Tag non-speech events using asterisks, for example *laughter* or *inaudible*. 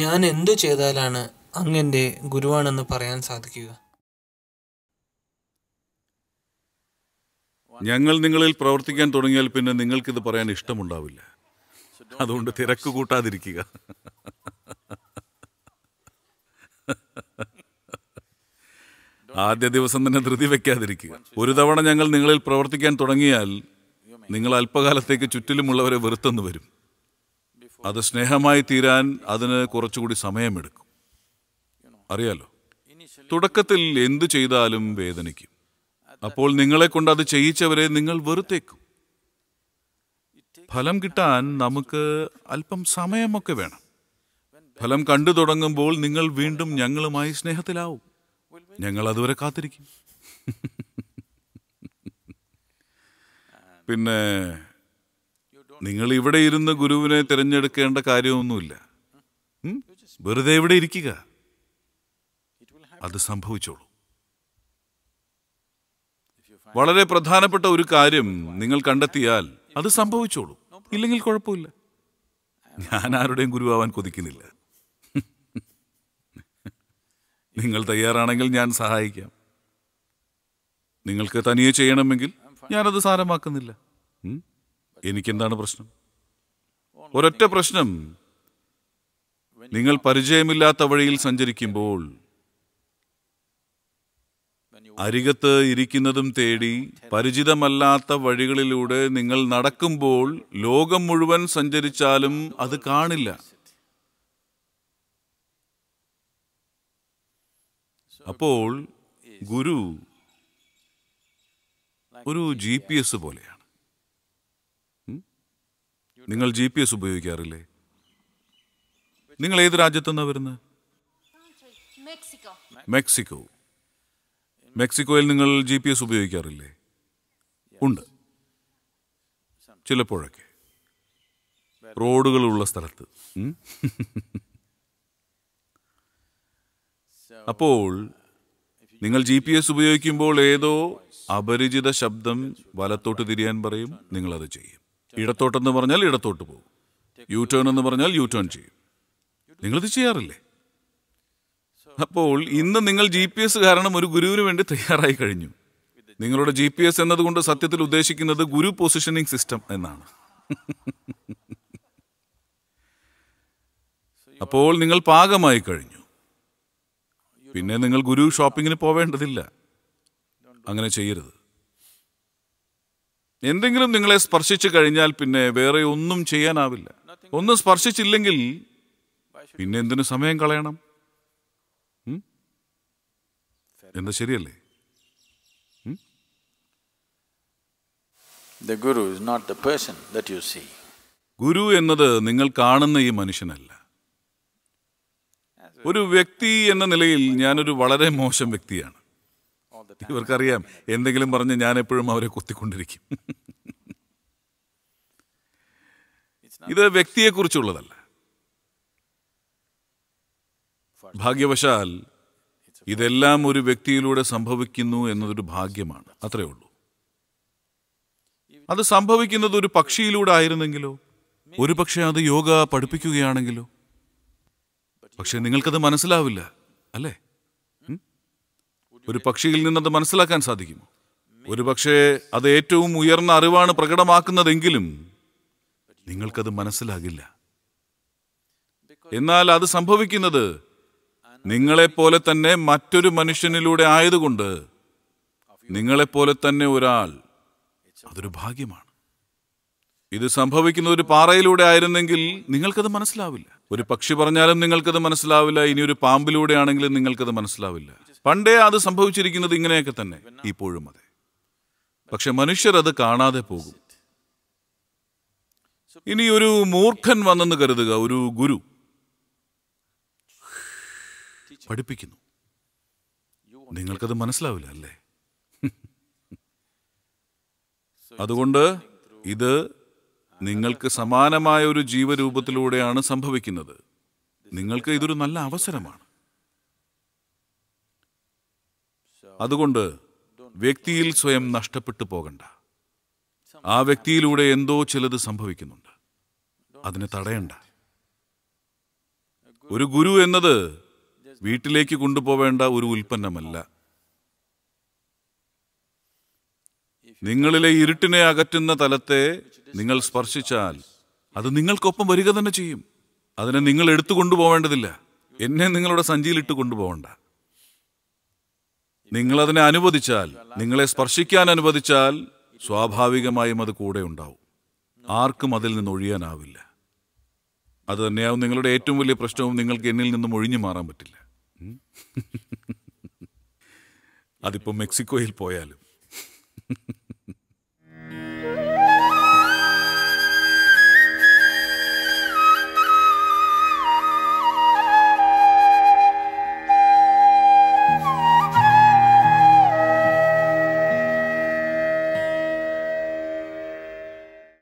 ഞാൻ എന്തു ചെയ്താലാണ് അങ്ങെൻ്റെ ഗുരുവാണെന്ന് പറയാൻ സാധിക്കുക ഞങ്ങൾ നിങ്ങളിൽ പ്രവർത്തിക്കാൻ തുടങ്ങിയാൽ പിന്നെ നിങ്ങൾക്കിത് പറയാൻ ഇഷ്ടമുണ്ടാവില്ല അതുകൊണ്ട് തിരക്ക് കൂട്ടാതിരിക്കുക ആദ്യ ദിവസം തന്നെ ധൃതി വെക്കാതിരിക്കുക ഒരു തവണ ഞങ്ങൾ നിങ്ങളിൽ പ്രവർത്തിക്കാൻ തുടങ്ങിയാൽ നിങ്ങൾ അല്പകാലത്തേക്ക് ചുറ്റിലുമുള്ളവരെ വെറുത്തെന്ന് വരും അത് സ്നേഹമായി തീരാൻ അതിന് കുറച്ചുകൂടി സമയമെടുക്കും അറിയാലോ തുടക്കത്തിൽ എന്തു ചെയ്താലും വേദനിക്കും അപ്പോൾ നിങ്ങളെ കൊണ്ട് അത് ചെയ്യിച്ചവരെ നിങ്ങൾ വെറുത്തേക്കും ഫലം കിട്ടാൻ നമുക്ക് അല്പം സമയമൊക്കെ വേണം ഫലം കണ്ടു തുടങ്ങുമ്പോൾ നിങ്ങൾ വീണ്ടും ഞങ്ങളുമായി സ്നേഹത്തിലാവും ഞങ്ങൾ അതുവരെ കാത്തിരിക്കും *laughs* പിന്നെ നിങ്ങൾ ഇവിടെ ഇരുന്ന് ഗുരുവിനെ തിരഞ്ഞെടുക്കേണ്ട കാര്യമൊന്നുമില്ല വെറുതെ ഇവിടെ ഇരിക്കുക അത് സംഭവിച്ചോളൂ വളരെ പ്രധാനപ്പെട്ട ഒരു കാര്യം നിങ്ങൾ കണ്ടെത്തിയാൽ അത് സംഭവിച്ചോളൂ ഇല്ലെങ്കിൽ കുഴപ്പമില്ല ഞാൻ ആരുടെയും ഗുരുവാവാൻ കൊതിക്കുന്നില്ല നിങ്ങൾ തയ്യാറാണെങ്കിൽ ഞാൻ സഹായിക്കാം നിങ്ങൾക്ക് തനിയെ ചെയ്യണമെങ്കിൽ ഞാനത് സാരമാക്കുന്നില്ല എനിക്കെന്താണ് പ്രശ്നം ഒരൊറ്റ പ്രശ്നം നിങ്ങൾ പരിചയമില്ലാത്ത വഴിയിൽ സഞ്ചരിക്കുമ്പോൾ അരികത്ത് ഇരിക്കുന്നതും തേടി പരിചിതമല്ലാത്ത വഴികളിലൂടെ നിങ്ങൾ നടക്കുമ്പോൾ ലോകം മുഴുവൻ സഞ്ചരിച്ചാലും അത് കാണില്ല അപ്പോൾ ഗുരു ഒരു ജി പി എസ് പോലെയാണ് നിങ്ങൾ ജി പി എസ് ഉപയോഗിക്കാറില്ലേ നിങ്ങൾ ഏത് രാജ്യത്തുനിന്നാണ് വരുന്നത് മെക്സിക്കോ മെക്സിക്കോയിൽ നിങ്ങൾ ജി പി എസ് ഉപയോഗിക്കാറില്ലേ ഉണ്ട് ചിലപ്പോഴൊക്കെ റോഡുകളുള്ള സ്ഥലത്ത് അപ്പോൾ നിങ്ങൾ ജി പി എസ് ഉപയോഗിക്കുമ്പോൾ ഏതോ അപരിചിത ശബ്ദം വലത്തോട്ട് തിരിയാൻ പറയും നിങ്ങളത് ചെയ്യും ഇടത്തോട്ടെന്ന് പറഞ്ഞാൽ ഇടത്തോട്ട് പോകും യു ടേൺ എന്ന് പറഞ്ഞാൽ യു ടേൺ ചെയ്യും നിങ്ങളിത് ചെയ്യാറില്ലേ അപ്പോൾ ഇന്ന് നിങ്ങൾ ജി പി എസ് കാരണം ഒരു ഗുരുവിന് വേണ്ടി തയ്യാറായി കഴിഞ്ഞു നിങ്ങളുടെ ജി പി എസ് എന്നതുകൊണ്ട് സത്യത്തിൽ ഉദ്ദേശിക്കുന്നത് ഗുരു പൊസിഷനിങ് സിസ്റ്റം എന്നാണ് അപ്പോൾ നിങ്ങൾ പാകമായി കഴിഞ്ഞു പിന്നെ നിങ്ങൾ ഗുരു ഷോപ്പിങ്ങിന് പോവേണ്ടതില്ല അങ്ങനെ ചെയ്യരുത് എന്തെങ്കിലും നിങ്ങളെ സ്പർശിച്ചു കഴിഞ്ഞാൽ പിന്നെ വേറെ ഒന്നും ചെയ്യാനാവില്ല ഒന്നും സ്പർശിച്ചില്ലെങ്കിൽ പിന്നെ എന്തിനു സമയം കളയണം എന്താ ശരിയല്ലേ ഗുരു എന്നത് നിങ്ങൾ കാണുന്ന ഈ മനുഷ്യനല്ല ഒരു വ്യക്തി എന്ന നിലയിൽ ഞാനൊരു വളരെ മോശം വ്യക്തിയാണ് ഇവർക്കറിയാം എന്തെങ്കിലും പറഞ്ഞ് ഞാൻ എപ്പോഴും അവരെ കുത്തിക്കൊണ്ടിരിക്കും ഇത് വ്യക്തിയെക്കുറിച്ചുള്ളതല്ല ഭാഗ്യവശാൽ ഇതെല്ലാം ഒരു വ്യക്തിയിലൂടെ സംഭവിക്കുന്നു എന്നതൊരു ഭാഗ്യമാണ് അത്രയേ ഉള്ളൂ അത് സംഭവിക്കുന്നത് ഒരു പക്ഷിയിലൂടെ ആയിരുന്നെങ്കിലോ ഒരു പക്ഷേ അത് യോഗ പഠിപ്പിക്കുകയാണെങ്കിലോ പക്ഷെ നിങ്ങൾക്കത് മനസ്സിലാവില്ല അല്ലേ ഒരു പക്ഷിയിൽ നിന്നത് മനസ്സിലാക്കാൻ സാധിക്കുമോ പക്ഷേ അത് ഏറ്റവും ഉയർന്ന അറിവാണ് പ്രകടമാക്കുന്നതെങ്കിലും നിങ്ങൾക്കത് മനസ്സിലാകില്ല എന്നാൽ അത് സംഭവിക്കുന്നത് നിങ്ങളെപ്പോലെ തന്നെ മറ്റൊരു മനുഷ്യനിലൂടെ ആയതുകൊണ്ട് നിങ്ങളെപ്പോലെ തന്നെ ഒരാൾ അതൊരു ഭാഗ്യമാണ് ഇത് സംഭവിക്കുന്ന ഒരു പാറയിലൂടെ ആയിരുന്നെങ്കിൽ നിങ്ങൾക്കത് മനസ്സിലാവില്ല ഒരു പക്ഷി പറഞ്ഞാലും നിങ്ങൾക്കത് മനസ്സിലാവില്ല ഇനി ഒരു പാമ്പിലൂടെ ആണെങ്കിലും നിങ്ങൾക്കത് മനസ്സിലാവില്ല പണ്ടേ അത് സംഭവിച്ചിരിക്കുന്നത് ഇങ്ങനെയൊക്കെ തന്നെ ഇപ്പോഴും അതെ പക്ഷെ മനുഷ്യർ അത് കാണാതെ പോകും ഇനി ഒരു മൂർഖൻ വന്നെന്ന് കരുതുക ഒരു ഗുരു പഠിപ്പിക്കുന്നു നിങ്ങൾക്കത് മനസ്സിലാവില്ല അല്ലേ അതുകൊണ്ട് ഇത് നിങ്ങൾക്ക് സമാനമായ ഒരു ജീവരൂപത്തിലൂടെയാണ് സംഭവിക്കുന്നത് നിങ്ങൾക്ക് ഇതൊരു നല്ല അവസരമാണ് അതുകൊണ്ട് വ്യക്തിയിൽ സ്വയം നഷ്ടപ്പെട്ടു പോകണ്ട ആ വ്യക്തിയിലൂടെ എന്തോ ചിലത് സംഭവിക്കുന്നുണ്ട് അതിനെ തടയണ്ട ഒരു ഗുരു എന്നത് വീട്ടിലേക്ക് കൊണ്ടുപോവേണ്ട ഒരു ഉൽപ്പന്നമല്ല നിങ്ങളിലെ ഇരുട്ടിനെ അകറ്റുന്ന തലത്തെ നിങ്ങൾ സ്പർശിച്ചാൽ അത് നിങ്ങൾക്കൊപ്പം വരിക തന്നെ ചെയ്യും അതിനെ നിങ്ങൾ എടുത്തു കൊണ്ടുപോവേണ്ടതില്ല എന്നെ നിങ്ങളുടെ സഞ്ചിയിലിട്ട് കൊണ്ടുപോകണ്ട നിങ്ങളതിനെ അനുവദിച്ചാൽ നിങ്ങളെ സ്പർശിക്കാൻ അനുവദിച്ചാൽ സ്വാഭാവികമായും അത് കൂടെ ഉണ്ടാവും ആർക്കും അതിൽ നിന്ന് ഒഴിയാനാവില്ല അത് തന്നെയാവും നിങ്ങളുടെ ഏറ്റവും വലിയ പ്രശ്നവും നിങ്ങൾക്ക് എന്നിൽ നിന്നും ഒഴിഞ്ഞു മാറാൻ പറ്റില്ല *laughs* അതിപ്പോൾ മെക്സിക്കോയിൽ പോയാലും